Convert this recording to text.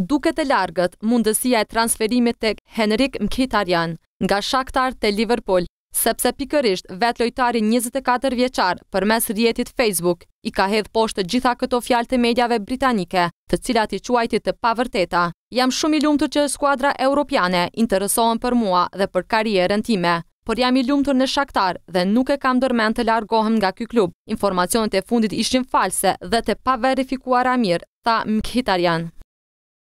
Duke të largët mundësia e transferimit të Henrik Mkhitarjan nga shaktar të Liverpool, sepse pikërisht vet lojtari 24 vjeqar për mes rjetit Facebook i ka hedhë poshtë gjitha këto fjalë të medjave britanike, të cilat i quajti të pavërteta. Jam shumë i lumëtur që skuadra europiane interesohen për mua dhe për karierën time, por jam i lumëtur në shaktar dhe nuk e kam dërmen të largohem nga ky klub. Informacionet e fundit ishin false dhe të paverifikuara mirë, tha Mkhitarjan.